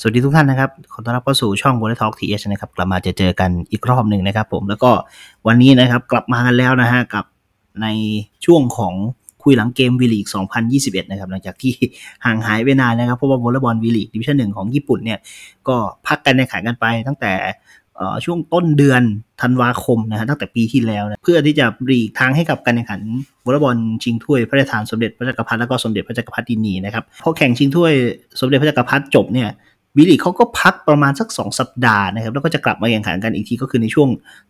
สวัสดีทุกท่านนะครับ ขอต้อนรับเข้าสู่ช่องอล l l e t กทีเอชนะครับ กลับมาจะเจอกันอีกรอบหนึ่งนะครับผม แล้วก็วันนี้นะครับ กลับมากันแล้วนะฮะกับในช่วงของคุยหลังเกมวีลีก 2021 นะครับ หลังจากที่ห่างหายไปนานนะครับ เพราะว่าวอลเลย์บอลวีลีกดิวิชั่นหนึ่งของญี่ปุ่นเนี่ยก็พักกันในขันกันไป ตั้งแต่ช่วงต้นเดือนธันวาคมนะฮะตั้งแต่ปีที่แล้วนะเพื่อที่จะรีกทางให้กับการแข่งขันวอลเลย์บอลชิงถ้วยพระราชทานสมเด็จพระจักรพรรดิและก็สมเด็จพระจักรพรรดินีนะครับพอแข่งชิงถ้วยสมเด็จพระจักรพรรดิจบเนี่ยวิลลี่เขาก็พักประมาณสัก 2 สัปดาห์นะครับ แล้วก็จะกลับมาแข่งขันกันอีกทีก็คือในช่วง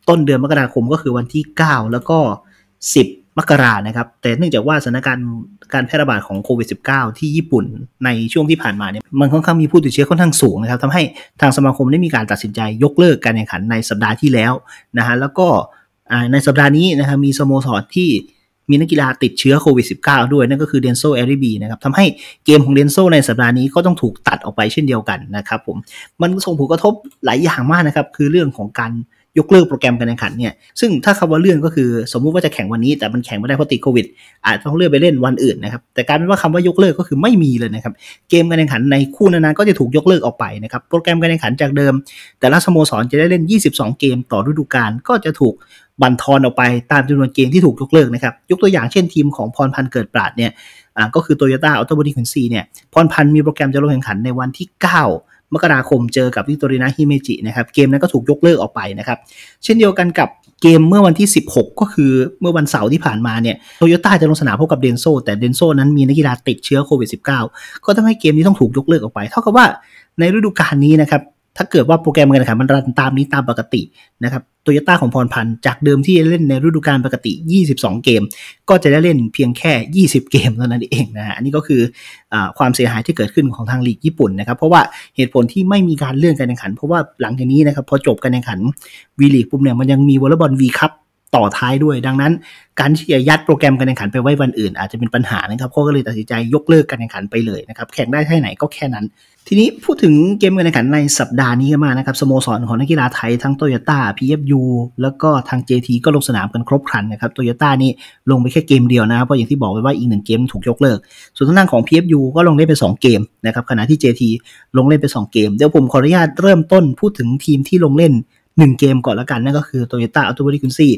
ต้นเดือนมกราคมก็คือวันที่ 9 แล้วก็ 10มกรานะครับ แต่เนื่องจากว่าสถานการณ์ การแพร่ระบาดของโควิด -19 ที่ญี่ปุ่นในช่วงที่ผ่านมาเนี่ยมันค่อนข้างมีผู้ติดเชื้อค่อนข้างสูงนะครับทำให้ทางสมาคมได้มีการตัดสินใจยกเลิกการแข่งขันในสัปดาห์ที่แล้วนะฮะแล้วก็ในสัปดาห์นี้นะครับมีสโมสรที่มีนักกีฬาติดเชื้อโควิด -19 ด้วย นั่นก็คือเดนโซเอริบีนะครับทำให้เกมของเดนโซ ในสัปดาห์นี้ก็ต้องถูกตัดออกไปเช่นเดียวกันนะครับผมมันส่งผลกระทบหลายอย่างมากนะครับ คือเรื่องของการยกเลิกโปรแกรมการแข่งขันเนี่ย ซึ่งถ้าคำว่าเลื่อนก็คือสมมุติว่าจะแข่งวันนี้แต่มันแข่งไม่ได้เพราะติดโควิดอาจต้องเลื่อนไปเล่นวันอื่นนะครับแต่การเป็นว่าคำว่ายกเลิกก็คือไม่มีเลยนะครับเกมการแข่งขัน ในคู่นั้นๆก็จะถูกยกเลิกออกไปนะครับโปรแกรมการแข่งขันจากเดิม แต่ละสโมสรจะได้เล่น 22 เกมต่อฤดูกาลก็จะถูกบันทอนออกไปตามจำนวนเกมที่ถูกยกเลิกนะครับ ยกตัวอย่างเช่นทีมของพรพันธ์เกิดปราดเนี่ยก็คือ Toyota Auto Body Quincy เนี่ยพรพันธ์มีโปรแกรมจะลงแข่งขันในวันที่ 9 มกราคมเจอกับวิตอรินาฮิเมจินะครับเกมนั้นก็ถูกยกเลิกออกไปนะครับ เช่นเดียวกันกับเกมเมื่อวันที่ 16 ก็คือเมื่อวันเสาร์ที่ผ่านมาเนี่ยโตโยต้าจะลงสนามพบกับเดนโซแต่เดนโซนั้นมีนักกีฬาติดเชื้อโควิด -19 ก็ทำให้เกมนี้ต้องถูกยกเลิกออกไปเท่ากับว่าในฤดูกาลนี้นะครับถ้าเกิดว่าโปรแกรมการแข่งขันมันรันตามนี้ตามปกตินะครับโตโยต้าของพรพันธ์ จากเดิมที่เล่นในฤดูกาลปกติ 22 เกม ก็จะได้เล่นเพียงแค่ 20 เกมเท่านั้นเองนะฮะ อันนี้ก็คืออความเสียหายที่เกิดขึ้นของทางลีกญี่ปุ่นนะครับ เพราะว่าเหตุผลที่ไม่มีการเลื่อนการแข่งขัน เพราะว่าหลังจากนี้นะครับพอจบการแข่งขันวีลีกปุ่มเนี่ยมันยังมีวอลเลย์บอลวีคัพต่อท้ายด้วย ดังนั้นการที่จะยัดโปรแกรมการแข่งขันไปไว้วันอื่นอาจจะเป็นปัญหานะครับเขาก็เลยตัดสินใจยกเลิกการแข่งขันไปเลยนะครับแข่งได้ที่ไหนก็แค่นั้น ทีนี้พูดถึงเกมการแข่งขันในสัปดาห์นี้กันมานะครับ สโมสรของนักกีฬาไทยทั้งโตโยต้าพีเอฟยูแล้วก็ทาง JT ก็ลงสนามกันครบครันนะครับโตโยต้านี่ลงไปแค่เกมเดียวนะครับเพราะอย่างที่บอกไปว่าอีกหนึ่งเกมถูกยกเลิก ส่วนทางด้านของพีเอฟยูก็ลงเล่นไป2เกมนะครับขณะที่ JT ลงเล่นไป2เกมเดี๋ยวผมขออนุญาตเริ่มต้นพูดถึงทีมที่ลงเล่นหนึ่งเกมก่อนละกันนั่นก็คือโตโยต้าอัลตูบริคุนซี่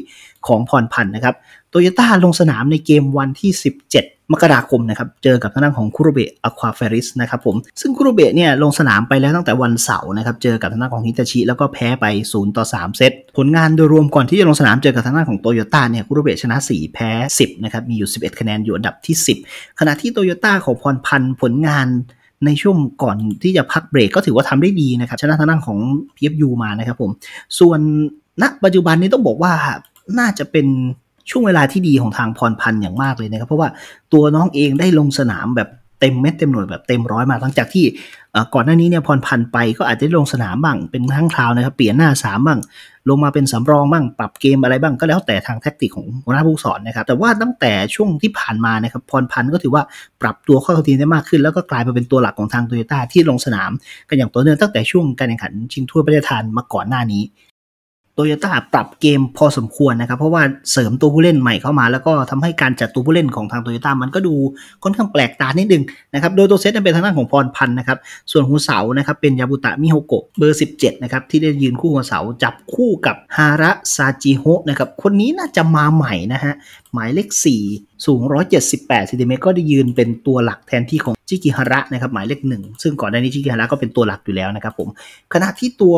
ของพรพันธ์นะครับโตโยต้าลงสนามในเกมวันที่ 17 มกราคมนะครับเจอกับทางด้านของคุโรเบะอควาเฟริสนะครับผมซึ่งคุโรเบะเนี่ยลงสนามไปแล้วตั้งแต่วันเสาร์นะครับเจอกับทางด้านของฮิตาชิ แล้วก็แพ้ไป0ต่อ3เซตผลงานโดยรวมก่อนที่จะลงสนามเจอกับทางด้านของโตโยต้าเนี่ยคุโรเบะชนะ 4 แพ้ 10นะครับมีอยู่ 11 คะแนนอยู่อันดับที่ 10 ขณะที่โตโยต้าของพรพันธ์ผลงานในช่วงก่อนที่จะพักเบรกก็ถือว่าทำได้ดีนะครับ ชนะทางด้านของ PFU มานะครับผม ส่วนณปัจจุบันนี้ต้องบอกว่า น่าจะเป็นช่วงเวลาที่ดีของทางพรพันธ์อย่างมากเลยนะครับ เพราะว่าตัวน้องเองได้ลงสนามแบบเต็มเม็ดเต็มหน่วยแบบเต็มร้อยมาหลังจากที่ก่อนหน้านี้เนี่ยพรพันไปก็อาจจะลงสนามบ้างเป็นทั้งคราวนะครับเปลี่ยนหน้าสามบ้างลงมาเป็นสำรองบ้างปรับเกมอะไรบ้าง ก็แล้วแต่ทางแท็กติกของหัวหน้าผู้สอนนะครับแต่ว่าตั้งแต่ช่วงที่ผ่านมานะครับพรพันก็ถือว่าปรับตัวเข้าทีมได้มากขึ้นแล้วก็กลายมาเป็นตัวหลักของทางโตโยต้าที่ลงสนาม กันอย่างต่อเนื่องตั้งแต่ช่วงการแข่งขันชิงถ้วยประเทศทานมาก่อนหน้านี้โตโยต้าปรับเกมพอสมควรนะครับเพราะว่าเสริมตัวผู้เล่นใหม่เข้ามา แล้วก็ทำให้การจัดตัวผู้เล่นของทางโตโยต้ามันก็ดูค่อนข้างแปลกตานิดนึงนะครับโดยตัวเซตเป็นทางด้านของพรพันธ์นะครับส่วนหัวเสานะครับเป็นยาบุตะมิโฮโกะเบอร์ 17นะครับที่ได้ยืนคู่หัวเสาจับคู่กับฮาระซาจิโฮนะครับคนนี้น่าจะมาใหม่นะฮะหมายเลข4สูง 178ซนติเมตรก็ได้ยืนเป็นตัวหลักแทนที่ของจิกิฮาระนะครับหมายเลขหนึ่ง ซึ่งก่อนหน้านี้จิกิฮาระก็เป็นตัวหลักอยู่แล้วนะครับผมขณะที่ตัว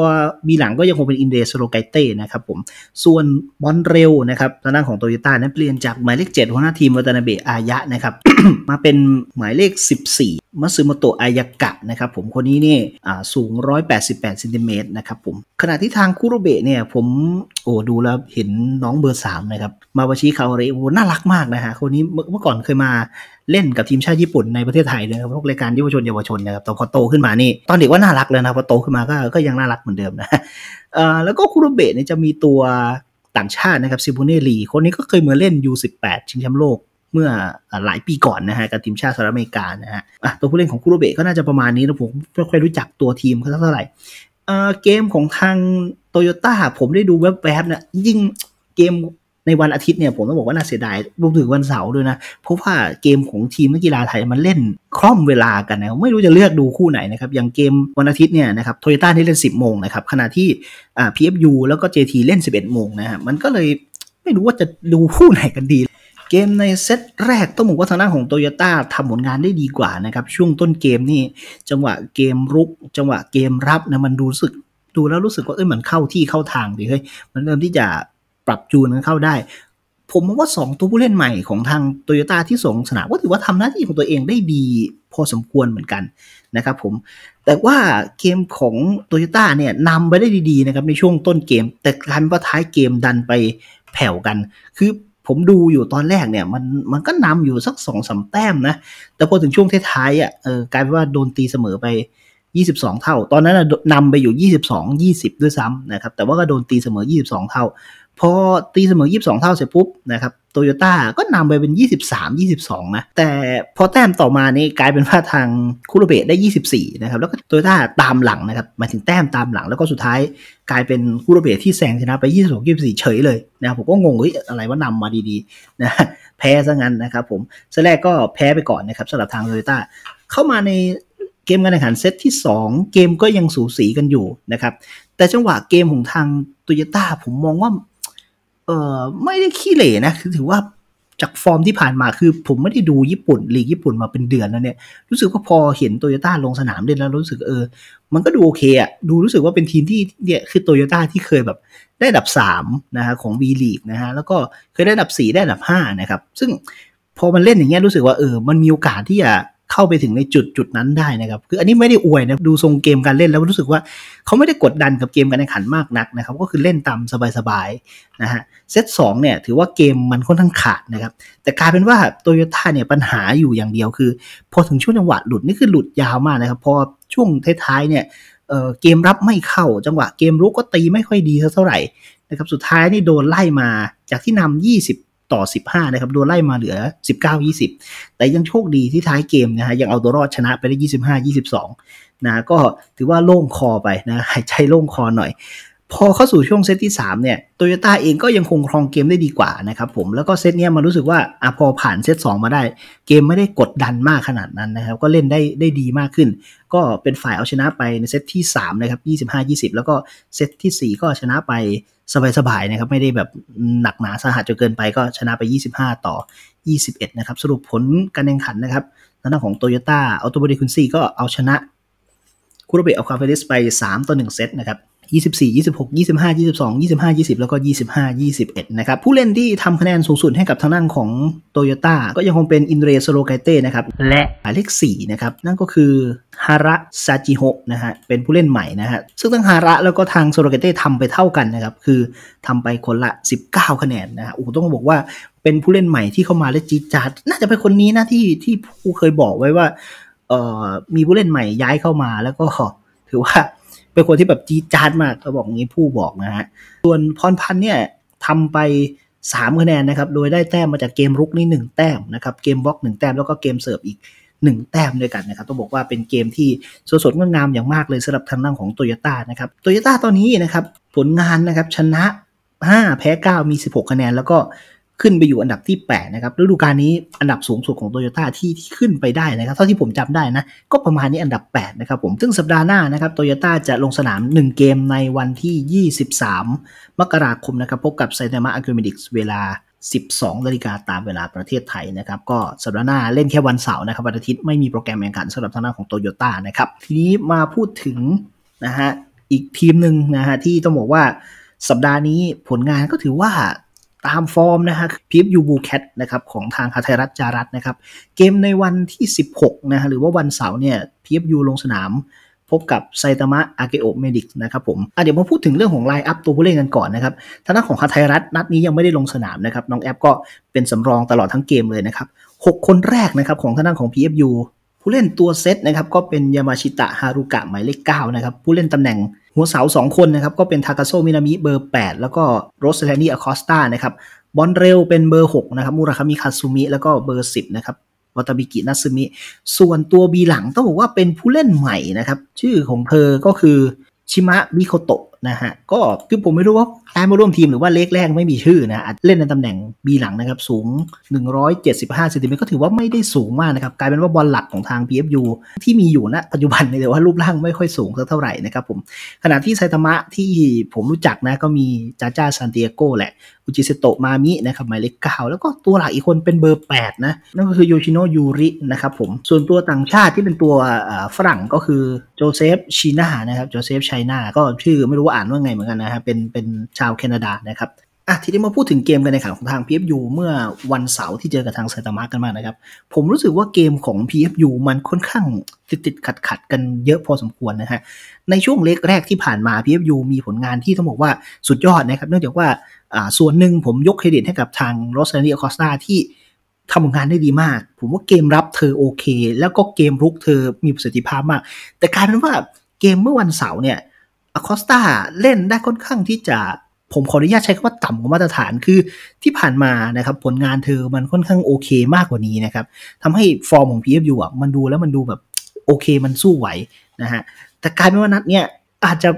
มีหลังก็ยังคงเป็นอินเดสโรไกเต้นะครับผมส่วนบอลเร็วนะครับตำแหน่งของโตโยต้านั้นเปลี่ยนจากหมายเลข7หัวหน้าทีมวัตนาเบะอายะนะครับ มาเป็นหมายเลข 14มัซึโมโตะอายากะนะครับผมคนนี้นี่สูง 188ซนติเมตรนะครับผมขณะที่ทางคุโรเบะเนี่ย ผมโอ้ดูแล้วเห็นน้องเบอร์3นะครับมาวาชิคาโอเรโอ้น่ารักมากนะฮะคนนี้เมื่อก่อนเคยมาเล่นกับทีมชาติญี่ปุ่นในประเทศไทยเลยพวกรายการเยาวชนเยาวชนนะครับแต่พอโตขึ้นมานี่ ตอนเด็กว่าน่ารักเลยนะพอโตขึ้นมาก็ก็ยังน่ารักเหมือนเดิมนะเอ่อแล้วก็คุโรเบะเนี่ยจะมีตัวต่างชาตินะครับซิบูเน่ลีคนนี้ก็เคยมาเล่น U18 ชิงแชมป์โลกเมื่อหลายปีก่อนนะฮะกับทีมชาติสหรัฐอเมริกานะฮะตัวผู้เล่นของคุโรเบะก็น่าจะประมาณนี้นะ ผมไม่ค่อยรู้จักตัวทีมเขาเท่าไหร่เกมของทางโตโยต้าผมได้ดูแวบเนะยิ่งเกมในวันอาทิตย์เนี่ยผมต้องบอกว่าน่าเสียดายรวมถึงวันเสาร์ด้วยนะเพราะว่าเกมของทีมนักกีฬาไทยมันเล่นคล่อมเวลากันนะไม่รู้จะเลือกดูคู่ไหนนะครับอย่างเกมวันอาทิตย์เนี่ยนะครับโตโยต้าที่เล่น10โมงนะครับขณะที่อ่อฟยูแล้วก็เจทีเล่น11โมงนะฮะมันก็เลยไม่รู้ว่าจะดูคู่ไหนกันดี เกมในเซตแรกต้องบอกว่าทางด้านของโตโยต้าทำผลงานได้ดีกว่านะครับช่วงต้นเกมนี่จังหวะเกมรุก จังหวะเกมรับนะมันดูสึกดูแล้วรู้สึกว่าเอ้ยมันเข้าที่เข้าทางดีเฮ้ยมันเริ่มที่จะปรับจูนกันเข้าได้ ผมมองว่า 2 ตัวผู้เล่นใหม่ของทางโตโยต้าที่ส่งสนามก็ถือว่าทำหน้าที่ของตัวเองได้ดีพอสมควรเหมือนกันนะครับผม แต่ว่าเกมของโตโยต้าเนี่ยนำไปได้ดีๆนะครับในช่วงต้นเกม แต่กลายเป็นว่าท้ายเกมดันไปแผ่วกัน คือผมดูอยู่ตอนแรกเนี่ยมันมันก็นำอยู่สักสองสาแต้มนะ แต่พอถึงช่วงท้ายๆอ่ะเออกลายเป็นว่าโดนตีเสมอไป 22 เท่า ตอนนั้นนนำไปอยู่ 22 20 ด้วยซ้ำนะครับ แต่ว่าก็โดนตีเสมอ 22 เท่าพอตีเสมอ22 เท่าเสร็จปุ๊บนะครับโตโยต้าก็นำไปเป็น 23 22นะแต่ พอแต้มต่อมานี่กลายเป็นว่าทางคูโรเบะได้ 24 นะครับแล้วก็โตโยต้าตามหลังนะครับมาถึงแต้มตามหลัง แล้วก็สุดท้ายกลายเป็นคูโรเบะที่แซงชนะไป 22 24 เฉยเลยนะครับผมก็งงเฮ้ยอะไรว่านำมาดีๆนะแพ้ซะงั้นนะครับผมเซแรกก็แพ้ไปก่อนนะครับสำหรับทางโตโยต้าเข้ามาในเกมการแข่งขันเซตที่ 2 เกมก็ยังสูสีกันอยู่นะครับแต่จังหวะเกมของทางโตโยต้าผมมองว่าเออไม่ได้ขี้เหร่นะคือถือว่าจากฟอร์มที่ผ่านมาคือผมไม่ได้ดูญี่ปุ่นลีกญี่ปุ่นมาเป็นเดือนแล้วเนี่ยรู้สึกว่าพอเห็นโตโยต้าลงสนามเล่นแล้วรู้สึกเออ มันก็ดูโอเคอะดูรู้สึกว่าเป็นทีมที่เนี่ยคือโตโยต้าที่เคยแบบได้ดับ3นะฮะของวีลีกนะฮะแล้วก็เคยได้ดับ4ได้ดับ5นะครับซึ่งพอมันเล่นอย่างเงี้ยรู้สึกว่าเออมันมีโอกาสที่จะเข้าไปถึงในจุดจุดนั้นได้นะครับคืออันนี้ไม่ได้อวยนะดูทรงเกมการเล่นแล้วรู้สึกว่า เขาไม่ได้กดดันกับเกมการแข่งขันมากนักนะครับก็คือเล่นตามสบายๆนะฮะเซตสองเนี่ยถือว่าเกมมันค่อนข้างขาดนะครับแต่กลายเป็นว่าโตโยต้าเนี่ยปัญหาอยู่อย่างเดียวคือ พอถึงช่วงจังหวะหลุดนี่คือหลุดยาวมากนะครับพอช่วงท้ายๆเนี่ยเกมรับไม่เข้าจังหวะเกมรุกก็ตีไม่ค่อยดีเท่าไหร่นะครับสุดท้ายนี่โดนไล่มาจากที่นำ 20ต่อ 15 นะครับโดนไล่มาเหลือ 19-20 แต่ยังโชคดีที่ท้ายเกมนะฮะ ยังเอาตัวรอดชนะไปได้ 25-22นะก็ถือว่าโล่งคอไปนะหายใจโล่งคอหน่อย พอเข้าสู่ช่วงเซตที่ 3 เนี่ย โตโยต้าเองก็ยังคงครองเกมได้ดีกว่านะครับผม แล้วก็เซตเนี้ยมันรู้สึกว่าอพอผ่านเซต2 มาได้ เกมไม่ได้กดดันมากขนาดนั้นนะครับ ก็เล่นได้ได้ดีมากขึ้น ก็เป็นฝ่ายเอาชนะไปในเซตที่3นะครับ 25-20 แล้วก็เซตที่ 4 ก็ชนะไปสบายๆนะครับไม่ได้แบบหนักหนาสาหัสจนเกินไปก็ชนะไป 25 ต่อ 21 นะครับ สรุปผลการแข่งขันนะครับนังนของโยต้าอ a u t o b o d คุนซี่ก็เอาชนะคุโรเบะอัลคาเฟลิสไป 3 ต่อ 1 เซตนะครับ24 26 25 22 25 20 แล้วก็ 25 21 นะครับ ผู้เล่นที่ทำคะแนนสูงสุดให้กับทางด้านของโตโยต้าก็ยังคงเป็นอินเรโซโรไกเต้นะครับ และหมายเลข4นะครับ นั่นก็คือฮาระซาจิโฮะนะฮะเป็นผู้เล่นใหม่นะฮะซึ่งทั้งฮาระแล้วก็ทางโซโรไกเต้ทำไปเท่ากันนะครับ คือทำไปคนละ 19 คะแนนนะฮะโอ้ต้องบอกว่าเป็นผู้เล่นใหม่ที่เข้ามาและจีจัด น่าจะเป็นคนนี้นะที่ที่ผู้เคยบอกไว้ว่าเอ่อมีผู้เล่นใหม่ย้ายเข้ามาแล้วก็ถือว่าเป็นคนที่แบบจี๊จาดมากเขาบอกงี้ผู้บอกนะฮะ ส่วนพรพันธ์เนี่ยทำไป3คะแนนนะครับโดยได้แต้มมาจากเกมรุกนี่1แต้มนะครับเกมบล็อก1 แต้มแล้วก็เกมเสิร์ฟอีก 1 แต้มด้วยกันนะครับต้องบอกว่าเป็นเกมที่สดสดงดงามอย่างมากเลยสำหรับทางด้านของโตโยต้านะครับโตโยต้าตอนนี้นะครับผลงานนะครับชนะ 5 แพ้ 9 มี 16 คะแนน แล้วก็ขึ้นไปอยู่อันดับที่ 8 นะครับ ฤดูกาลนี้อันดับสูงสุดของโตโยต้าที่ขึ้นไปได้นะครับ เท่าที่ผมจำได้นะ ก็ประมาณนี้อันดับ 8 นะครับผม ซึ่งสัปดาห์หน้านะครับ โตโยต้าจะลงสนาม 1 เกมในวันที่ 23มกราคมนะครับ พบกับไซนามะอะควเมดิกส์ เวลา 12นาฬิกาตามเวลาประเทศไทยนะครับ ก็สัปดาห์หน้าเล่นแค่วันเสาร์นะครับ วันอาทิตย์ไม่มีโปรแกรมแข่งขันสำหรับทางด้านของโตโยต้านะครับ ทีนี้มาพูดถึงนะฮะ อีกทีมหนึ่งนะฮะที่ต้องบอกว่าสัปดาห์นี้ผลงานก็ถือว่าตามฟอร์มนะฮะพีฟยูบูแคทนะครับของทางคาไทยรัฐจารัตนะครับเกมในวันที่ 16นะฮะหรือว่าวันเสาร์เนี่ยพีฟยูลงสนาม พบกับไซตามะอาเกโอเมดิกนะครับผมเดี๋ยวมาพูดถึงเรื่องของไลน์อัพตัวผู้เล่นกันก่อนนะครับทางด้านของคาไทยรัฐนัดนี้ยังไม่ได้ลงสนามนะครับน้องแอปก็เป็นสำรองตลอดทั้งเกมเลยนะครับ 6 คนแรกนะครับของทางด้านของ PFU ผู้เล่นตัวเซตนะครับก็เป็นยามาชิตะฮารุกะหมายเลข9นะครับผู้เล่นตำแหน่งหัวเสาสองคนนะครับ ก็เป็นทากาโซมินามิเบอร์ 8 แล้วก็โรสแลนดี้อะคอสตานะครับบอลเร็วเป็นเบอร์ 6 นะครับมูราคามิคาซูมิแล้วก็เบอร์ 10 นะครับวัตาบิกินัซึมิส่วนตัวบีหลังต้องบอกว่าเป็นผู้เล่นใหม่นะครับ ชื่อของเธอก็คือชิมะมิโคโตะนะฮะก็คือผมไม่รู้ว่าแต้มาร่วมทีมหรือว่าเลขแรกไม่มีชื่อนะ เล่นในตำแหน่งบีหลังนะครับ สูง 175เซนติเมตรก็ถือว่าไม่ได้สูงมากนะครับ กลายเป็นว่าบอลหลักของทาง PFU ที่มีอยู่ณนะปัจจุบันเนยแต่ว่ารูปร่างไม่ค่อยสูงสักเท่าไหร่นะครับผมขณะที่ไซตามะที่ผมรู้จักนะ ก็มีจาจาซานเตียโกแหละอุจิเซโตะมามินะครับหมายเลขเก้าแล้วก็ตัวหลักอีกคนเป็นเบอร์ 8 นะนั่นก็คือโยชิโนยูรินะครับผมส่วนตัวต่างชาติที่เป็นตัวฝรั่งก็คือโจเซฟชินานะครับโจเซฟชัยนา ก็ชื่อไม่รู้ว่าอ่านว่าไงเหมือนกันนะครับเป็นเป็นชาาวแคนาดานะครับอ่ะทีนี้มาพูดถึงเกมกันในขาของทาง PFU เมื่อวันเสาร์ที่เจอกับทางไซตามะกันมานะครับ ผมรู้สึกว่าเกมของ PFU มันค่อนข้างติดติดขัดขัดกันเยอะพอสมควรนะฮะ ในช่วงเล็กแรกที่ผ่านมา PFU มีผลงานที่ต้องบอกว่าสุดยอดนะครับ เนื่องจากว่าอ่า ส่วนหนึ่งผมยกเครดิตให้กับทางโรสเซนีอคอสตาที่ทำงานได้ดีมาก ผมว่าเกมรับเธอโอเค แล้วก็เกมรุกเธอมีประสิทธิภาพมาก แต่กลายเป็นว่าเกมเมื่อวันเสาร์เนี่ยอคอสตาเล่นได้ค่อนข้างที่จะผมขออนุญาตใช้คำว่าต่ำกว่ามาตรฐานคือที่ผ่านมานะครับ ผลงานเธอมันค่อนข้างโอเคมากกว่านี้นะครับทำให้ฟอร์มของ PFU อ่ะมันดูแล้วมันดูแบบโอเคมันสู้ไหวนะฮะแต่กลายเป็นว่านัดเนี่ยอาจจะ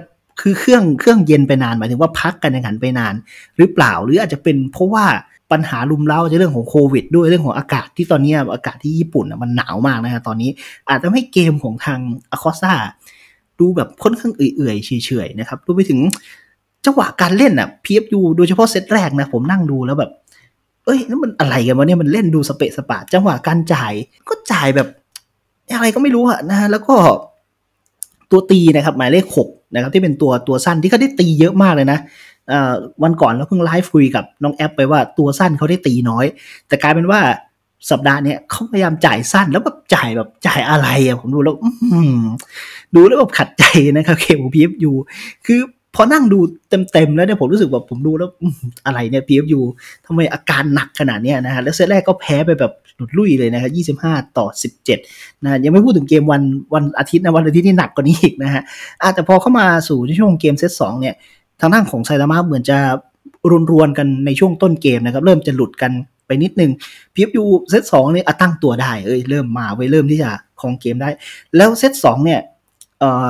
คือเครื่องเครื่องเย็นไปนานหมายถึงว่าพักกันในงขันไปนาน หรือเปล่าหรืออาจจะเป็นเพราะว่าปัญหาลุมเล้าจะเรื่องของโควิด ด้วยเรื่องของอากาศที่ตอนนี้อากาศที่ญี่ปุ่นมันหนาวมากนะฮะตอนนี้อาจจะให้เกมของทางอคอส่าดูแบบค่อนข้างเอื่อยๆเฉยๆนะครับรวมไปถึงจังหวะการเล่นอะพี p ยูโดยเฉพาะเซตแรกนะผมนั่งดูแล้วแบบ เอ้ยนั่นมันอะไรกันวะเนี่ยมันเล่นดูสเปะสปะ จังหวะการจ่ายก็จ่ายแบบ อะไรก็ไม่รู้อะนะแล้วก็ ตัวตีนะครับ หมายเลขหกนะครับ ที่เป็นตัวตัวสั้นที่เขาได้ตีเยอะมากเลยนะวันก่อนเราเพิ่งไลฟ์คุยกับ น้องแอปไปว่า ตัวสั้นเขาได้ตีน้อย แต่กลายเป็นว่าสัปดาห์นี้เขาพยายามจ่ายสั้น แล้วแบบจ่ายแบบจ่ายอะไรอะผมดูแล้วดูแล้วแบบขัดใจนะครับเคโอพีเอฟยูคือพอนั่งดูเต็มๆแล้วเนี่ยผมรู้สึกแบบผมดูแล้วอะไรเนี่ย PFU ทำไมอาการหนักขนาดเนี้ยนะฮะแล้วเซตแรกก็แพ้ไปแบบหลุดลุ่ยเลยนะครับ25 ต่อ 17 นะยังไม่พูดถึงเกมวันวันอาทิตย์นะวันอาทิตย์นี่หนักกว่านี้อีกนะฮะแต่พอเข้ามาสู่ช่วงเกมเซตสองเนี่ย ทางด้านของไซรามาเหมือนจะรุนรวนกันในช่วงต้นเกมนะครับเริ่มจะหลุดกันไปนิดนึง PFU เซตสองเนี่ยตั้งตัวได้เอ้ยเริ่มมาไว้เริ่มที่จะครองเกมได้ แล้วเซตสองเนี่ยเอ่อ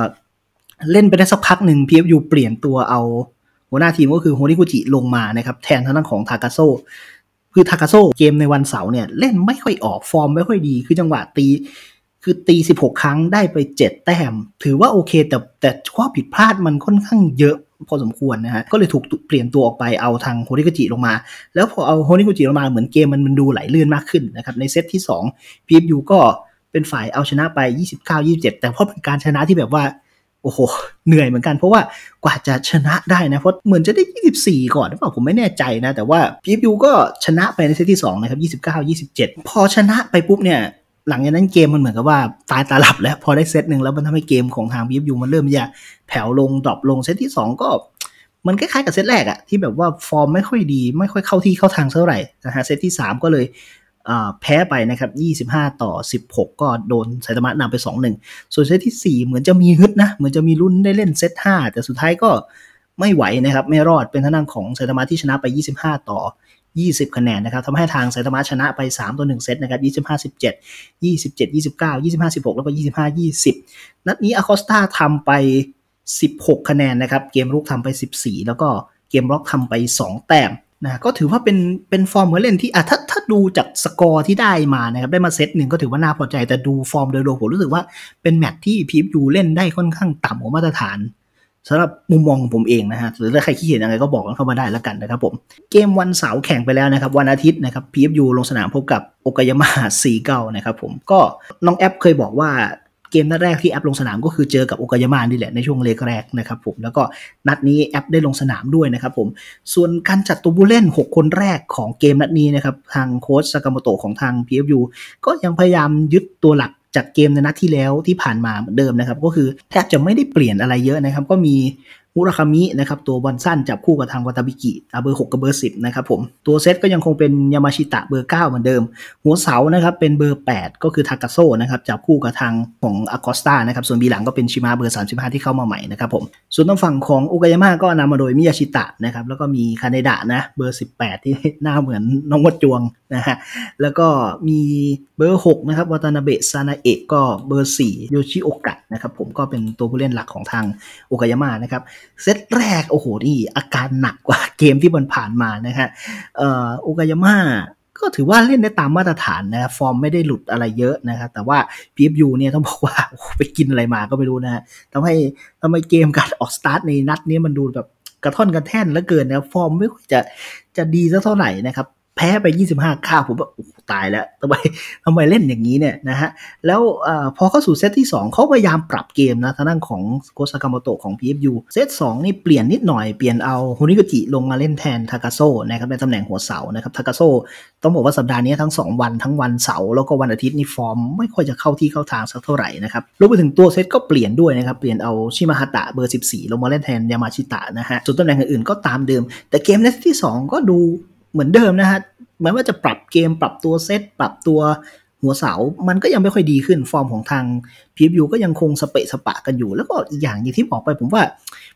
เล่นไปได้สักพักหนึ่ง PFU เปลี่ยนตัวเอา หัวหน้าทีมก็คือโฮนิกุจิลงมานะครับแทนทางด้านของทากาโซ คือทากาโซเกมในวันเสาร์เนี่ยเล่นไม่ค่อยออกฟอร์มไม่ค่อยดี คือจังหวะตี คือตี 16 ครั้งได้ไป 7 แต้มถือว่าโอเคแต่แต่ข้อผิดพลาดมันค่อนข้างเยอะพอสมควรนะฮะก็เลยถูกเปลี่ยนตัวออกไปเอาทางโฮนิกุจิลงมา แล้วพอเอาโฮนิกุจิลงมาเหมือนเกมมันมันดูไหลลื่นมากขึ้นนะครับในเซตที่2 PFU ก็เป็นฝ่ายเอาชนะไป 29-27 แต่เพราะเป็นการชนะที่แบบว่าโอ้โห เหนื่อยเหมือนกัน เพราะว่ากว่าจะชนะได้นะเพราะเหมือนจะได้ 24 ก่อนหรือเปล่าผมไม่แน่ใจนะ แต่ว่าพีฟยูก็ชนะไปในเซตที่ 2 นะครับ 29 27 พอชนะไปปุ๊บเนี่ย หลังจากนั้นเกมมันเหมือนกับว่าตายตาหลับแล้ว พอได้เซตหนึ่งแล้วมันทำให้เกมของทางพีฟยูมันเริ่มจะแผ่วลง ดรอปลง เซตที่ 2 ก็มันคล้ายๆ กับเซตแรกอะที่แบบว่าฟอร์มไม่ค่อยดี ไม่ค่อยเข้าที่เข้าทางเท่าไหร่นะฮะเซตที่3 ก็เลยแพ้ไปนะครับ 25 ต่อ 16 ก็โดนไซตามะนำไป 2-1 ส่วนเซตที่ 4 เหมือนจะมีฮึดนะ เหมือนจะมีรุ่นได้เล่นเซต5 แต่สุดท้ายก็ไม่ไหวนะครับ ไม่รอดเป็นทางของไซตามะที่ชนะไป 25 ต่อ 20 คะแนนนะครับ ทำให้ทางไซตามะชนะไป 3ต่อ1เซตนะครับ 25 17 27 29 25 16 แล้วก็25 20 นัดนี้อาคอสตาทำไป 16 คะแนนนะครับ เกมรุกทำไป 14 แล้วก็เกมล็อกทำไป 2 แต้มนะก็ถือว่าเป็นเป็นฟอร์มเหมือนเล่นที่อ่ะถ้าถ้าดูจากสกอร์ที่ได้มา นะครับ ได้มาเซตหนึ่งก็ถือว่าน่าพอใจ แต่ดูฟอร์มโดยรวมผมรู้สึกว่าเป็นแมตช์ที่พีฟยูเล่นได้ค่อนข้างต่ำกว่ามาตรฐานสำหรับมุมมองของผมเองนะฮะหรือถ้าใครคิดเห็นยังไงก็บอกกันเข้ามาได้แล้วกันนะครับผม เกมวันเสาร์แข่งไปแล้วนะครับ วันอาทิตย์นะครับพีฟยูลงสนามพบกับโอกายามะซีเก้านะครับผม ก็น้องแอปเคยบอกว่าเกมนัดแรกที่แอปลงสนามก็คือเจอกับโอกายามานี่แหละในช่วงเลกแรกนะครับผมแล้วก็นัดนี้แอปได้ลงสนามด้วยนะครับผม ส่วนการจัดตัวผู้เล่น 6 คนแรกของเกมนัดนี้นะครับ ทางโค้ชซากามโตะของทาง PFU ก็ยังพยายามยึดตัวหลักจากเกมในนัดที่แล้วที่ผ่านมาเหมือนเดิมนะครับ ก็คือแทบจะไม่ได้เปลี่ยนอะไรเยอะนะครับก็มีมุราคามินะครับตัวบอลสั้นจับคู่กับทางวาตาบิกิเบอร์ 6กับเบอร์ 10นะครับผมตัวเซตก็ยังคงเป็นยามาชิตะเบอร์ 9 เหมือนเดิม หัวเสานะครับ เป็นเบอร์ 8 ก็คือทากาโซนะครับจับคู่กับทางของอากอสตานะครับ ส่วนบีหลังก็เป็นชิมาเบอร์ 35 ที่เข้ามาใหม่นะครับผมส่วน้องฝั่งของโอกายาม่าก็นำมาโดยมิยาชิตะนะครับแล้วก็มีคาเนดะนะเบอร์ 18 ที่หน้าเหมือนน้องวัดจวงนะฮะแล้วก็มีเบอร์ 6 นะครับวาตานาเบะซานาเอะก็เบอร์4โยชิโอกะนะครับผมก็เป็นตัวผู้เล่นหลักของทางโอกายาม่านะครับเซตแรก โอ้โหนี่อาการหนักกว่าเกมที่มันผ่านมานะฮะโอกายาม่าก็ถือว่าเล่นได้ตามมาตรฐานนะครับฟอร์มไม่ได้หลุดอะไรเยอะนะครับแต่ว่า PFU เนี่ยต้องบอกว่าไปกินอะไรมาก็ไม่รู้นะฮะทำให้ทำให้เกมการออกสตาร์ทในนัดนี้มันดูแบบกระท่อนกระแท่นแล้วเกินนะฟอร์มไม่ค่อยจะจะดีสักเท่าไหร่นะครับแพ้ไป 25ค้าวผมแบบตายแล้วทำไมทำไมเล่นอย่างนี้เนี่ยนะฮะแล้วอพอเข้าสู่เซตที่ 2 เขาพยายามปรับเกมนะทางด้านของโคซากามโตะของ PFU เซต2นี่เปลี่ยนนิดหน่อยเปลี่ยนเอาฮุนิกจิลงมาเล่นแทนทากาโซนะครับในตำแหน่งหัวเสานะครับทากาโซต้องบอกว่าสัปดาห์นี้ทั้ง 2 วันทั้งวันเสาร์แล้วก็วันอาทิตย์นี่ฟอร์ม ไม่ค่อยจะเข้าที่เข้าทางสักเท่าไหร่นะครับรวมไปถึงตัวเซตก็เปลี่ยนด้วยนะครับเปลี่ยนเอาชิมาฮาตะเบอร์ 14 ลงมาเล่นแทนยามาชิตะนะฮะส่วนตำแหน่งอื่นก็ตามเดิม แต่เกมเซตที่ 2 ก็ดูเหมือนเดิมนะฮะเหมืว่าจะปรับเกม ปรับตัวเซต ปรับตัวหัวเสา มันก็ยังไม่ค่อยดีขึ้น ฟอร์มของทางบ f u ก็ยังคงสเปะสปะกันอยู่ แล้วก็อีกอย่างอย่างที่บอกไปผมว่า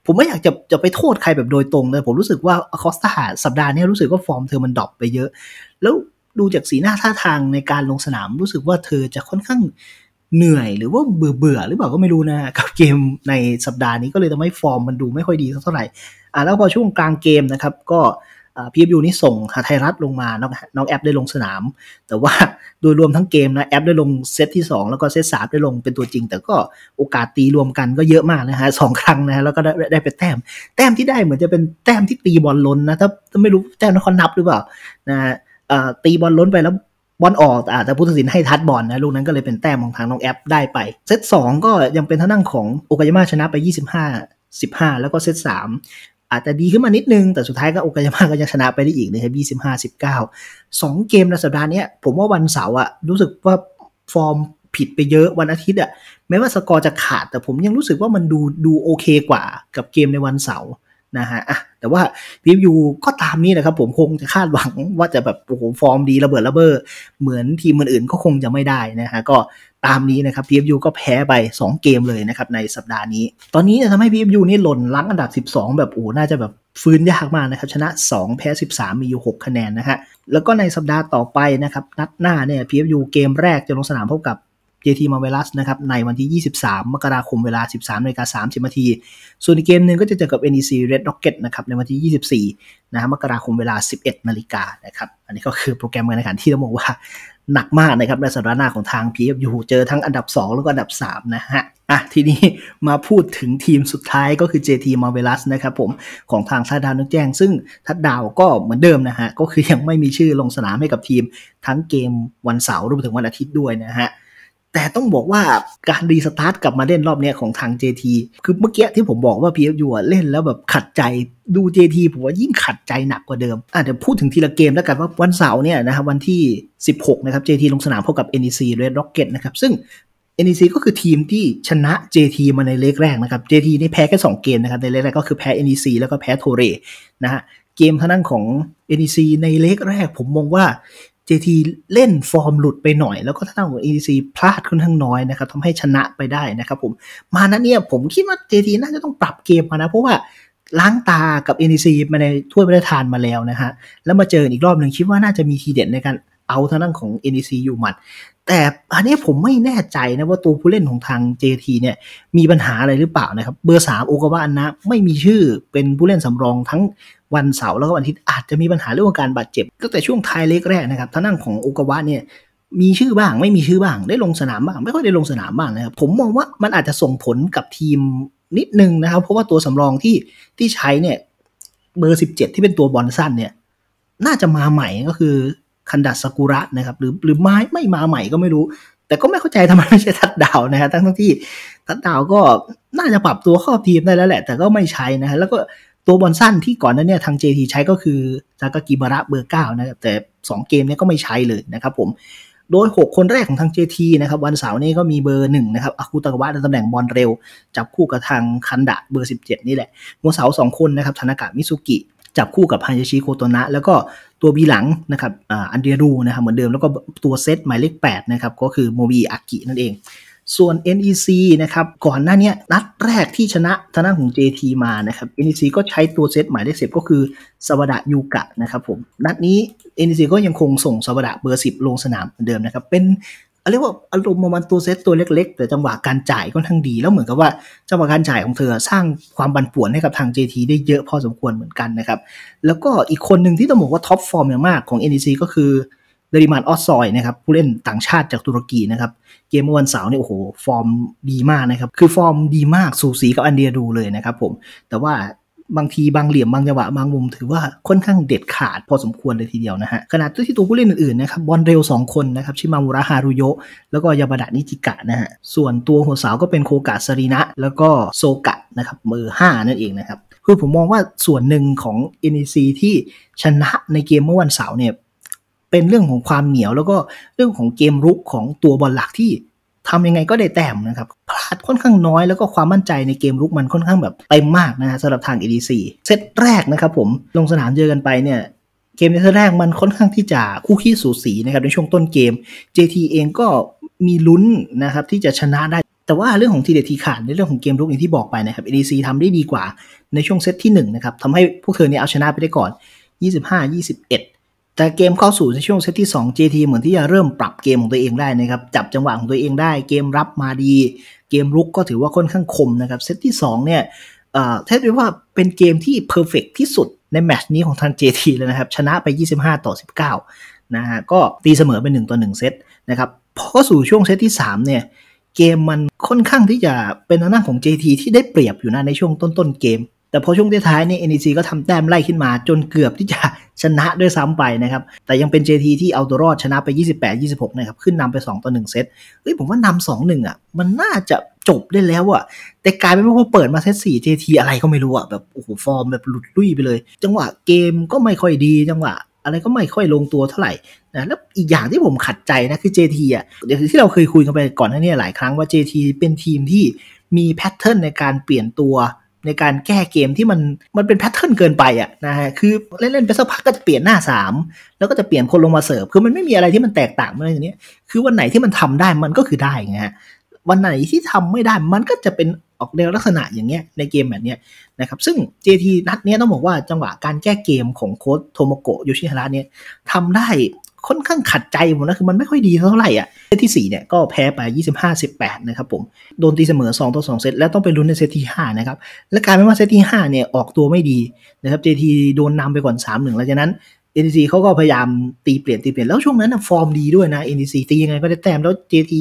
ผมไม่อยากจะจะไปโทษใครแบบโดยตรงเลยผมรู้สึกว่าคอสตาสัปดาห์นี้รู้สึกว่าฟอร์มเธอมันดรอปไปเยอะ แล้วดูจากสีหน้าท่าทางในการลงสนามรู้สึกว่าเธอจะค่อนข้างเหนื่อยหรือว่าเบื่อเบื่อหรือเปล่าก็ไม่รู้นะกับเกมในสัปดาห์นี้ก็เลยทำให้ฟอร์มมันดูไม่ค่อยดีเท่าไหร่อ่ะแล้วพอช่วงกลางเกมนะครับ ก็พีเอฟยูนี่ส่งหาไทยรัฐลงมาน้องน้องแอปได้ลงสนาม แต่ว่าโดยรวมทั้งเกมนะแอปได้ลงเซตที่ 2 แล้วก็เซตสามได้ลงเป็นตัวจริง แต่ก็โอกาสตีรวมกันก็เยอะมากนะฮะสองครั้งนะฮะแล้วก็ได้ได้ไปแต้ม แต้มที่ได้เหมือนจะเป็นแต้มที่ตีบอลล้นนะถ้าไม่รู้แต้มนครนับหรือเปล่านะฮะตีบอลล้นไปแล้วบอลออกอาจจะผู้ตัดสินให้ทัดบอลนะลูกนั้น ก็เลยเป็นแต้มของทางน้องแอปได้ไปเซตสองก็ยังเป็นท่านั่งของโอกายาม่าชนะไป25 15แล้วก็เซตสามอาจจะดีขึ้นมานิดนึง แต่สุดท้ายก็โอกาญามาก็ยังชนะไปได้อีกนะครับยี่สิบห้าสิบเก้าสองเกมในสัปดาห์นี้ ผมว่าวันเสาร์อ่ะรู้สึกว่าฟอร์มผิดไปเยอะวันอาทิตย์อ่ะแม้ว่าสกอร์จะขาด แต่ผมยังรู้สึกว่ามันดูดูโอเคกว่ากับเกมในวันเสาร์นะฮะแต่ว่าพีฟยูก็ตามนี้นะครับผมคงจะคาดหวังว่าจะแบบโอ้โหฟอร์มดีระเบิดระเบ้อเหมือนทีมอื่นๆก็คงจะไม่ได้นะฮะก็ตามนี้นะครับพ p ยูก็แพ้ไป2เกมเลยนะครับในสัปดาห์นี้ตอนนี้ทำให้พ p ยูนี่หล่นลังอันดับ12 แบบโอ้น่าจะแบบฟื้นยากมากนะครับชนะ 2แพ้13มีอยู่6คะแนนนะฮะแล้วก็ในสัปดาห์ต่อไปนะครับนัดหน้าเนี่ยพีเอฟยูเกมแรกจะลงสนามพบกับ JT มาเวลัสนะครับในวันที่ 23 มกราคมเวลา 13นาฬิกา30นาทีส่วนอีกเกมหนึ่งก็จะเจอกับ NEC Red Rocket นะครับในวันที่ 24 นะฮะ มกราคมเวลา 11 นาฬิกานะครับอันนี้ก็คือโปรแกรมการแข่งขันที่ต้องบอกว่าหนักมากนะครับในสัปดาห์หน้าของทางพีเอฟยูเจอทั้งอันดับ 2 แล้วก็อันดับ 3 นะฮะอ่ะทีนี้มาพูดถึงทีมสุดท้ายก็คือ JT Marvelous นะครับผมของทางทัดดาวนุกแจ้ง ซึ่งทัดดาวก็เหมือนเดิมนะฮะก็คือยังไม่มีชื่อลงสนามให้กับทีมทั้งเกมวันเสาร์รวมถึงวันอาทิตย์ด้วยนะฮะแต่ต้องบอกว่าการรีสตาร์ทกลับมาเล่นรอบนี้ของทาง JT คือเมื่อกี้ที่ผมบอกว่า PFU เล่นแล้วแบบขัดใจดู JT ผมว่ายิ่งขัดใจหนักกว่าเดิมอ่ะเดี๋ยวพูดถึงทีละเกมแล้วกันว่าวันเสาร์เนี่ยนะครับวันที่ 16 นะครับ JT ลงสนามพบกับ NEC Red Rocket นะครับซึ่ง NEC ก็คือทีมที่ชนะ JT มาในเลกแรกนะครับ JT ได้แพ้แค่2เกมนะครับในเลกแรกก็คือแพ้ NEC แล้วก็แพ้โทเรนะฮะเกมท่านั่งของ NEC ในเลกแรกผมมองว่า JT เล่นฟอร์มหลุดไปหน่อย แล้วก็ท่างของ ADC พลาดค่อนข้างน้อยนะครับทำให้ชนะไปได้นะครับผม มานั้นเนี่ยผมคิดว่า JT น่าจะต้องปรับเกมมานะเพราะว่าล้างตากับีซ c มาในถ้วยประธาทานมาแล้วนะฮะ แล้วมาเจออีกรอบหนึ่งคิดว่าน่าจะมีทีเด็ดในการเอาทางด้านของีซ c อยู่หมัด แต่อันนี้ผมไม่แน่ใจนะว่าตัวผู้เล่นของทาง JT เนี่ยมีปัญหาอะไรหรือเปล่านะครับเบอร์สามโอกาวานะ ไม่มีชื่อเป็นผู้เล่นสำรองทั้งวันเสาร์แล้วก็วันอาทิตย์ อาจจะมีปัญหาเรื่องการบาดเจ็บตั้งแต่ช่วงไทยเล็กแรกนะครับท่านั่งของโอกาวะเนี่ยมีชื่อบ้างไม่มีชื่อบ้างได้ลงสนามบ้างไม่ค่อยได้ลงสนามบ้างนะครับ ผมมองว่ามันอาจจะส่งผลกับทีมนิดนึงนะครับ เพราะว่าตัวสำรองที่ที่ใช้เนี่ย เบอร์ 17 ที่เป็นตัวบอลสั้นเนี่ย น่าจะมาใหม่ก็คือคันดัสกุระนะครับหรือหรือไม้ไม่มาใหม่ก็ไม่รู้ แต่ก็ไม่เข้าใจทำไมไม่ใช่ทัดดาวนะครับทั้งที่ทัดดาวก็น่าจะปรับตัวข้อทีมได้แล้วแหละ แต่ก็ไม่ใช้นะฮะแล้วก็ตัวบอลสั้นที่ก่อนนั้นเนี่ยทาง JT ใช้ก็คือซากากิบาระเบอร์9นะครับแต่ 2 เกมนี้ก็ไม่ใช้เลยนะครับผมโดย 6 คนแรกของทาง JT นะครับวันเสาร์นี้ก็มีเบอร์1นะครับอากุตะกวะในตำแหน่งบอลเร็ว จับคู่กับทางคันดะเบอร์ 17นี่แหละหัวเสาสองคนนะครับธนากะมิสุกิ จับคู่กับฮายาชิโคโตนะ แล้วก็ตัวบีหลังนะครับอันเดรูนะครับ เหมือนเดิมแล้วก็ตัวเซตหมายเลข8นะครับก็คือโมบีอากินั่นเองส่วน NEC นะครับก่อนหน้านี้นัดแรกที่ชนะทางด้านของ JT มานะครับ NEC ก็ใช้ตัวเซตหมายเลขสิบก็คือสวัสดะยูกะนะครับผมนัดนี้ NEC ก็ยังคงส่งสวัสดะเบอร์สิบลงสนามเหมือนเดิมนะครับเป็นเรียกว่าอารมณ์ประมาณตัวเซตตัวเล็ก ๆ แต่จังหวะการจ่ายก็ทั้งดี แล้วเหมือนกับว่าจังหวะการจ่ายของเธอสร้างความบันป่วนให้กับทาง JT ได้เยอะพอสมควรเหมือนกันนะครับแล้วก็อีกคนหนึ่งที่ต้องบอกว่าท็อปฟอร์มอย่างมากของ NEC ก็คือเดริมานออสซอยนะครับผู้เล่นต่างชาติจากตุรกีนะครับเกมเมื่อวันเสาร์เนี่ยโอ้โหฟอร์มดีมากนะครับคือฟอร์มดีมากสูสีกับอันเดียดูเลยนะครับผมแต่ว่าบางทีบางเหลี่ยมบางจังหวะบางมุมถือว่าค่อนข้างเด็ดขาด พอสมควรเลยทีเดียวนะฮะขนาดที่ตัวผู้เล่นอื่นๆนะครับบอลเร็ว 2 คนนะครับชิมามุระฮารุโยะแล้วก็ยาบาดะนิจิกะนะฮะส่วนตัวหัวสาวก็เป็นโคกะสรีนะแล้วก็โซกะนะครับมือ 5 นั่นเองนะครับคือผมมองว่าส่วนหนึ่งของ NEC ที่ชนะในเกมเมื่อวันเสาร์เนี่ยเป็นเรื่องของความเหนียวแล้วก็เรื่องของเกมรุกของตัวบอลหลักที่ทำยังไงก็ได้แต้มนะครับพลาดค่อนข้างน้อยแล้วก็ความมั่นใจในเกมรุกมันค่อนข้างแบบเต็มมากนะฮะสำหรับทางี d c เซตแรกนะครับผมลงสนามเจอกันไปเนี่ย เกมในเซตแรกมันค่อนข้างที่จะคู่ขี้สูสีนะครับในช่วงต้นเกม JT เองก็มีลุ้นนะครับที่จะชนะได้ แต่ว่าเรื่องของทีเด็ดทีขาด ในเรื่องของเกมรุกอย่างที่บอกไปนะครับี d c ทำได้ดีกว่าในช่วงเซตที่1นะครับทำให้พวกเธอเนี่ยเอาชนะไปได้ก่อน25 21แต่เกมเข้าสู่ในช่วงเซตที่ 2 JT เหมือนที่จะเริ่มปรับเกมของตัวเองได้นะครับจับจังหวะของตัวเองได้เกมรับมาดีเกมรุกก็ถือว่าค่อนข้างคมนะครับเซตที่2เนี่ยแทบจะว่าเป็นเกมที่เพอร์เฟกที่สุดในแมตช์นี้ของทาง JT เลยนะครับชนะไป 25ต่อ19นะฮะก็ตีเสมอเป็น1ต่อ1เซตนะครับพอเข้าสู่ช่วงเซตที่3เนี่ยเกมมันค่อนข้างที่จะเป็นอหนาจของ JT ที่ได้เปรียบอยู่นะในช่วงต้นๆ เกมแต่พอช่วงท้ายๆนี่ NEC ก็ทำแต้มไล่ขึ้นมาจนเกือบที่จะชนะด้วยซ้ำไปนะครับแต่ยังเป็น JT ที่เอาตัวรอดชนะไป 28-26 นะครับ ขึ้นนำไป 2ต่อ1เซตเฮ้ยผมว่านำ2 1อ่ะมันน่าจะจบได้แล้วอ่ะแต่กลายเป็นว่าพอเปิดมาเซต4 JT อะไรก็ไม่รู้อ่ะแบบโอ้โหฟอร์มแบบหลุดลุ่ยไปเลย จังหวะเกมก็ไม่ค่อยดีจังหวะอะไรก็ไม่ค่อยลงตัวเท่าไหร่นะแล้วอีกอย่างที่ผมขัดใจนะคือ JT อ่ะเดี๋ยวที่เราเคยคุยกันไปก่อนหน้านี้หลายครั้งว่า JT เป็นทีมที่มีแพทเทิร์นในการเปลี่ยนตัวในการแก้เกมที่มันมันเป็นแพทเทิร์นเกินไปอ่ะนะฮะคือเล่นๆไปสักพักก็จะเปลี่ยนหน้า3 แล้วก็จะเปลี่ยนคนลงมาเสิร์ฟคือมันไม่มีอะไรที่มันแตกต่างอะไรอย่างเงี้ยคือวันไหนที่มันทำได้มันก็คือได้ไงฮะวันไหนที่ทำไม่ได้มันก็จะเป็นออกแนวลักษณะอย่างเงี้ยในเกมแบบเนี้ยนะครับซึ่ง JT นัดเนี้ยต้องบอกว่าจังหวะการแก้เกมของโค้ชโทโมโกะยูชิฮาระเนี่ยทำได้ค่อนข้างขัดใจผมนะคือมันไม่ค่อยดีเท่าไหร่อ่ะเซตที่4เนี่ยก็แพ้ไป 25-18 นะครับผม โดนตีเสมอ2ต่อ2เซตแล้วต้องไปลุ้นในเซตที่5นะครับ และการไม่ว่าเซตที่5เนี่ย ออกตัวไม่ดีนะครับ JT โดนนำไปก่อน 3-1 แล้วจากนั้น NDC เขาก็พยายามตีเปลี่ยนตีเปลี่ยน แล้วช่วงนั้นฟอร์มดีด้วยนะ NDC ตียังไงก็ได้แต้มแล้ว JT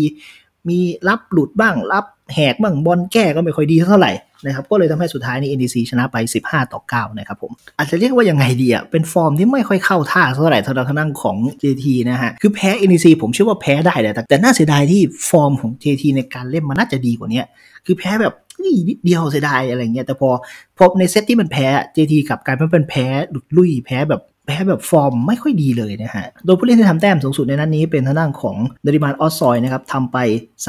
มีรับหลุดบ้างรับแหกบ้างบอลแก้ก็ไม่ค่อยดีเท่าไหร่นะครับก็เลยทำให้สุดท้ายนี้ NDC ชนะไป 15 ต่อ 9 นะครับผมอาจจะเรียกว่ายังไงดีอ่ะ เป็นฟอร์มที่ไม่ค่อยเข้าท่าเท่าไหร่ทางด้านของ JT นะฮะคือแพ้ NDC ผมเชื่อว่าแพ้ได้แหละ แต่น่าเสียดายที่ฟอร์มของ JT ในการเล่นมันน่าจะดีกว่านี้ คือแพ้แบบนิดเดียวเสียดายอะไรเงี้ยแต่พอพบในเซตที่มันแพ้ JT กับกลายเป็นแพ้หลุดลุยแพ้แบบแพ้แบบฟอร์มไม่ค่อยดีเลยนะฮะ โดยผู้เล่นที่ทำแต้มสูงสุดในนัดนนี้เป็นทางด้านของดริมานออสซอยนะครับทำไป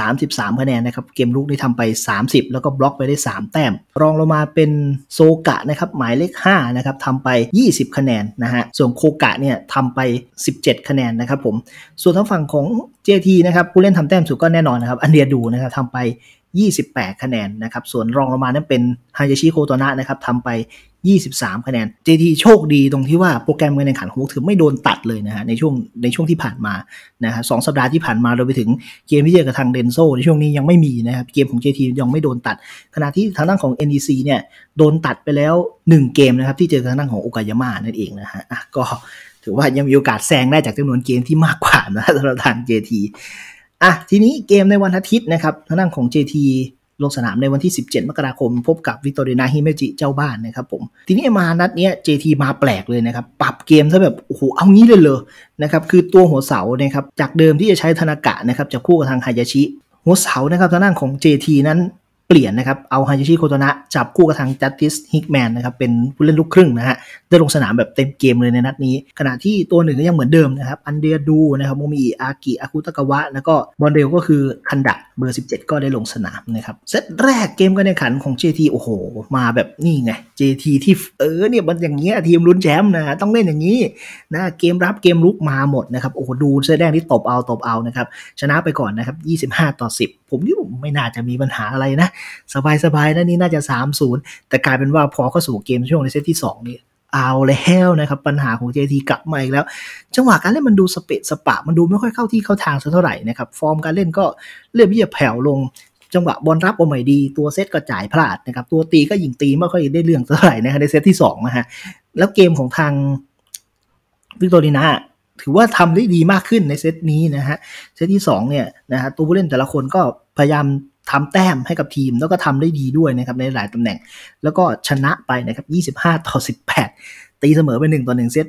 33 คะแนนนะครับเกมลุกได้ทำไป 30 แล้วก็บล็อกไปได้ 3 แต้ม รองลงมาเป็นโซกะนะครับหมายเลข 5 นะครับทำไป 20 คะแนนนะฮะ ส่วนโคกะเนี่ยทำไป 17 คะแนนนะครับผม ส่วนทางฝั่งของ JT นะครับผู้เล่นทำแต้มสูงก็แน่นอนนะครับอันเดียดูนะครับทำไป 28 คะแนนนะครับ ส่วนรองลงมานั้นเป็นฮายาชิโคโตนะนะครับทำไป23คะแนน JT โชคดีตรงที่ว่าโปรแกรมการแข่งขันของพวกเธอไม่โดนตัดเลยนะฮะในช่วงในช่วงที่ผ่านมานะฮะสสัปดาห์ที่ผ่านมาเราไปถึงเกมที่เจอกับทางเดนโซในช่วงนี้ยังไม่มีนะครับเกมของ JT ยังไม่โดนตัด ขณะที่ทางด้านของ NEC เนี่ยโดนตัดไปแล้ว 1 เกมนะครับที่เจอกับทางด้านของโอกายาม่านั่นเองนะฮะะก็ถือว่ายังมีโอกาสแซงได้จากจำนวนเกมที่มากกว่านะสำหรับทาง JT อ่ะทีนี้เกมในวันอาทิตย์นะครับทางด้านของ JT ลงสนามในวันที่ 17มกราคมพบกับวิตอรินาฮิเมจิเจ้าบ้านนะครับผม ทีนี้มานัดเนี้ย JT มาแปลกเลยนะครับ ปรับเกมซะแบบ โอ้โห เอางี้เลยเลยนะครับ คือตัวหัวเสานะครับจากเดิมที่จะใช้ธนากะนะครับจะคู่กับทางฮายาชิ หัวเสานะครับทางด้านของ JT นั้นเปลี่ยนนะครับ เอาฮายาชิโคโตนะ จับคู่กับทางจัตติส ฮิกแมนนะครับ เป็นผู้เล่นลูกครึ่งนะฮะ ได้ลงสนามแบบเต็มเกมเลยในนัดนี้ ขณะที่ตัวหนึ่งก็ยังเหมือนเดิมนะครับ อันเดียดูนะครับโมมิอากิ อาคุตะกวะ แล้วก็บอลเดลก็คือคันดะเบอร์17 ก็ได้ลงสนามนะครับ เซตแรกเกมก็ในขันของ JT โอ้โห มาแบบนี่ไง JT ที่เออเนี่ยมันอย่างเงี้ยทีมลุ้นแชมป์นะต้องเล่นอย่างนี้นะเกมรับเกมลุกมาหมดนะครับโอ้โหดูเซตแรกที่ตบเอาตบเอานะครับชนะไปก่อนนะครับ25ต่อ10 ผมคิ่าไม่น่าจะมีปัญหาอะไรนะสบายๆนั่นนี่น่าจะ3-0แต่กลายเป็นว่าพอเข้าสู่เกมช่วงในเซตที่ 2 นี่เอาแล้วนะครับ ปัญหาของเจทีกลับมาอีกแล้ว จังหวะการเล่นมันดูสเปะสปะ มันดูไม่ค่อยเข้าที่เข้าทางสักเท่าไหร่นะครับ ฟอร์มการเล่นก็เริ่มที่จะแผ่วลง จังหวะบอลรับออไม่ดีตัวเซตก็จ่ายพลาดนะครับ ตัวตีก็ยิงตีไม่ค่อยได้เรื่องสักเท่าไหร่นะฮะในเซตที่2นะฮะแล้วเกมของทางวิกตอรีนาถือว่าทำได้ดีมากขึ้นในเซตนี้นะฮะเซตที่2เนี่ยนะฮะตัวผู้เล่นแต่ละคนก็พยายามทำแต้มให้กับทีมแล้วก็ทำได้ดีด้วยนะครับ ในหลายตำแหน่ง แล้วก็ชนะไปนะครับ 25 ต่อ 18 ตีเสมอไป 1ต่อ1เซต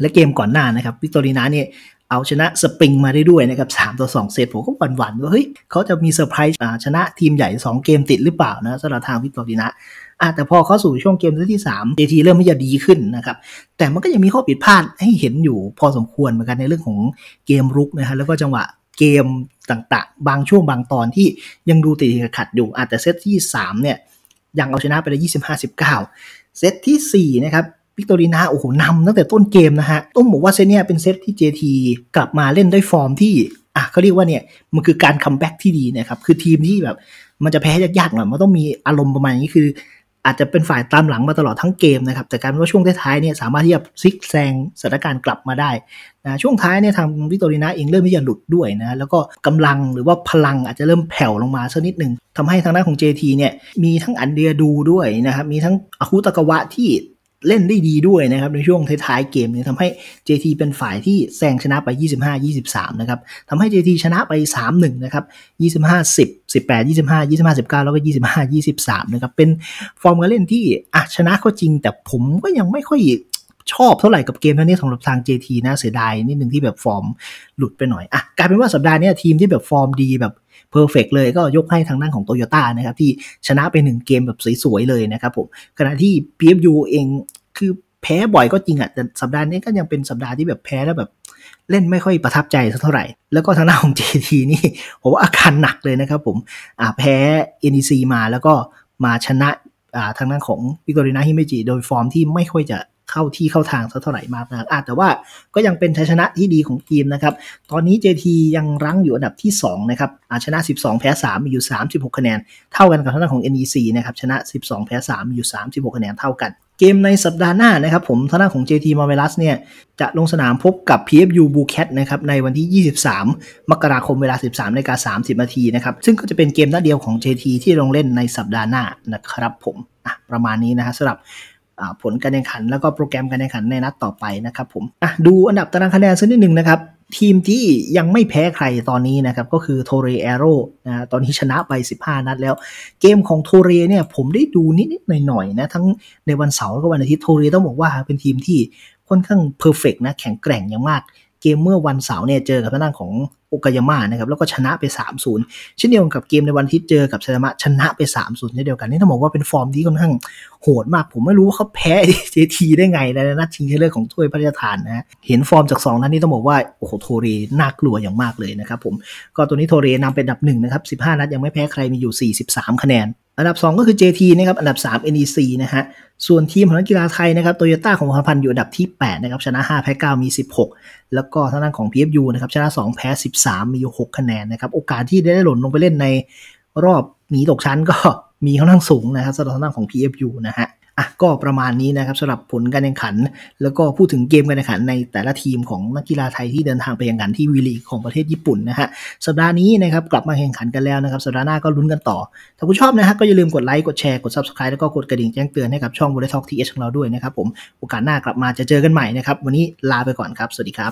และเกมก่อนหน้านะครับ วิกตอรีนาเนี่ยเอาชนะสปริงมาได้ด้วยนะครับ 3 ต่อ 2เซตผมก็หวั่นๆว่าเฮ้ยเขาจะมีเซอร์ไพรส์ชนะทีมใหญ่ 2 เกมติดหรือเปล่านะสำหรับทางวิกตอรีนาอะแต่พอเข้าสู่ช่วงเกมที่3ทีเริ่มไม่จะดีขึ้นนะครับแต่มันก็ยังมีข้อผิดพลาดให้เห็นอยู่พอสมควรเหมือนกันในเรื่องของเกมรุกนะฮะแล้วก็จังหวะเกมต่างๆบางช่วงบางตอนที่ยังดูติดขัดอยู่อาจจะเซตที่ 3 เนี่ยยังเอาชนะไปได้ยี่สิบาสิบเซตที่4นะครับวิกตอรีนาโอ้โหนำตั้งแต่ต้นเกมนะฮะต้องบอกว่าเซตเนี่ยเป็นเซตที่ JT กลับมาเล่นด้วยฟอร์มที่อ่ะเขาเรียกว่าเนี่ยมันคือการคัมแบ็กที่ดีนะครับคือทีมที่แบบ มันจะแพ้ยากๆหน่อยมันต้องมีอารมณ์ประมาณนี้คืออาจจะเป็นฝ่ายตามหลังมาตลอดทั้งเกมนะครับแต่การว่าช่วงท้ายๆเนี่ยสามารถที่จะซิกแซงสถานการณ์กลับมาได้นะช่วงท้ายเนี่ยทางวิโตรินาเองเริ่มที่จะหลุดด้วยนะแล้วก็กำลังหรือว่าพลังอาจจะเริ่มแผ่วลงมาสักนิดหนึ่งทำให้ทางด้านของ JT เนี่ยมีทั้งอันเดียดูด้วยนะครับมีทั้งอคุตะกวะที่เล่นได้ดีด้วยนะครับในช่วงท้ายๆเกมเนี่ยทำให้ JT เป็นฝ่ายที่แซงชนะไป 25-23 นะครับทำให้ JT ชนะไป 3-1 นะครับ 25-10 18-25 25-19 แล้วก็ 25-23 นะครับเป็นฟอร์มการเล่นที่อ่ะชนะก็จริง แต่ผมก็ยังไม่ค่อยชอบเท่าไหร่กับเกมนี้สำหรับทาง JT นะเสียดายนิดนึงที่แบบฟอร์มหลุดไปหน่อยอ่ะกลายเป็นว่าสัปดาห์นี้ทีมที่แบบฟอร์มดีแบบเพอร์เฟกเลยก็ยกให้ทางด้านของโตโยต้านะครับที่ชนะไปหนึ่งเกมแบบสวยๆเลยนะครับผมขณะที่ PFU เองคือแพ้บ่อยก็จริงอะ่ะแต่สัปดาห์นี้ก็ยังเป็นสัปดาห์ที่แบบแพ้แล้วแบบเล่นไม่ค่อยประทับใจสักเท่าไหร่ แล้วก็ทางด้านของ JT นี่ผมว่าอาการหนักเลยนะครับผมอ่าแพ้ NEC มาแล้วก็มาชนะอ่าทางด้านของวิกตอรินาฮิเมจิโดยฟอร์มที่ไม่ค่อยจะเข้าที่เข้าทางสักเท่าไหร่มากนะอาจแต่ว่าก็ยังเป็นชัยชนะที่ดีของทีมนะครับ ตอนนี้ JT ยังรั้งอยู่อันดับที่2นะครับอาชนะ 12 แพ้3มีอยู่36คะแนน เท่ากันกับทางด้านของ NEC นะครับ ชนะ 12 แพ้3มีอยู่ 36 คะแนนเท่ากัน เกมในสัปดาห์หน้านะครับผมทางด้านของ JT m a r v e l o u s เนี่ย จะลงสนามพบกับ PFU b u c a t นะครับ ในวันที่ 23 มกราคมเวลา 13นกา30นาทีนะครับ ซึ่งก็จะเป็นเกมนัดเดียวของ JT ที่ลงเล่นในสัปดาห์หน้านะครับผมประมาณนี้นะฮะสำหรับผลการแข่งขัน แล้วก็โปรแกรมการแข่งขันในนัดต่อไปนะครับผมอ่ะดูอันดับตารางคะแนนสักนิดหนึ่งนะครับ ทีมที่ยังไม่แพ้ใครตอนนี้นะครับ ก็คือโทเรเอโรนะตอนนี้ชนะไป 15 นัดแล้วเกมของโทเรเนี่ยผมได้ดูนิด ๆ หน่อย ๆ นะทั้งในวันเสาร์และวันอาทิตย์โทเรต้องบอกว่าเป็นทีมที่ค่อนข้างเพอร์เฟกนะแข็งแกร่งอย่างมาก เกมเมื่อวันเสาร์เนี่ยเจอกับทางด้าของโอกายามานะครับแล้วก็ชนะไป 3-0 เช่นเดียวกับเกมในวันที่เจอกับเซามะชนะไป 3-0เช่นเดียวกันนี่ต้องบอกว่าเป็นฟอร์มที่ค่อนข้างโหดมาก ผมไม่รู้ว่าเขาแพ้เจทีได้ไงในนัดชิงชนะเลิศของถ้วยพระราชทานนะเห็นฟอร์มจาก 2 นัดนี้ต้องบอกว่าโอ้โหโทเรน่ากลัวอย่างมากเลยนะครับผม ก็ตัวนี้โทเรนำเป็นดับหนึ่งนะครับ 15 นัดยังไม่แพ้ใครมีอยู่ 43 คะแนนอันดับ 2 ก็คือ JT นะครับ อันดับ 3 NEC นะฮะ ส่วนทีมของนักกีฬาไทยนะครับโตโยต้าของพันธ์อยู่อันดับที่8นะครับ ชนะ 5 แพ้ 9 มี 16 แล้วก็ทางด้านของ PFU นะครับ ชนะ 2 แพ้ 13 มีอยู่6คะแนนนะครับ โอกาสที่ได้หล่นลงไปเล่นในรอบหนีตกชั้นก็มีค่อนข้างสูงนะครับสำหรับทางด้านของ PFU นะฮะอ่ะก็ประมาณนี้นะครับสำหรับผลการแข่งขัน แล้วก็พูดถึงเกมการแข่งขันในแต่ละทีมของนักกีฬาไทยที่เดินทางไปแข่งขันที่วีลีของประเทศญี่ปุ่นนะฮะสัปดาห์นี้นะครับกลับมาแข่งขันกันแล้วนะครับสัปดาห์หน้าก็ลุ้นกันต่อ ถ้าคุณชอบนะฮะก็อย่าลืมกดไลค์กดแชร์กดซับสไคร b e แล้วก็กดกระดิ่งแจ้งเตือน ให้กับช่องบริษัททีเอชของเราด้วยนะครับผมโอกาสหน้ากลับมาจะเจอกันใหม่นะครับวันนี้ลาไปก่อนครับสวัสดีครับ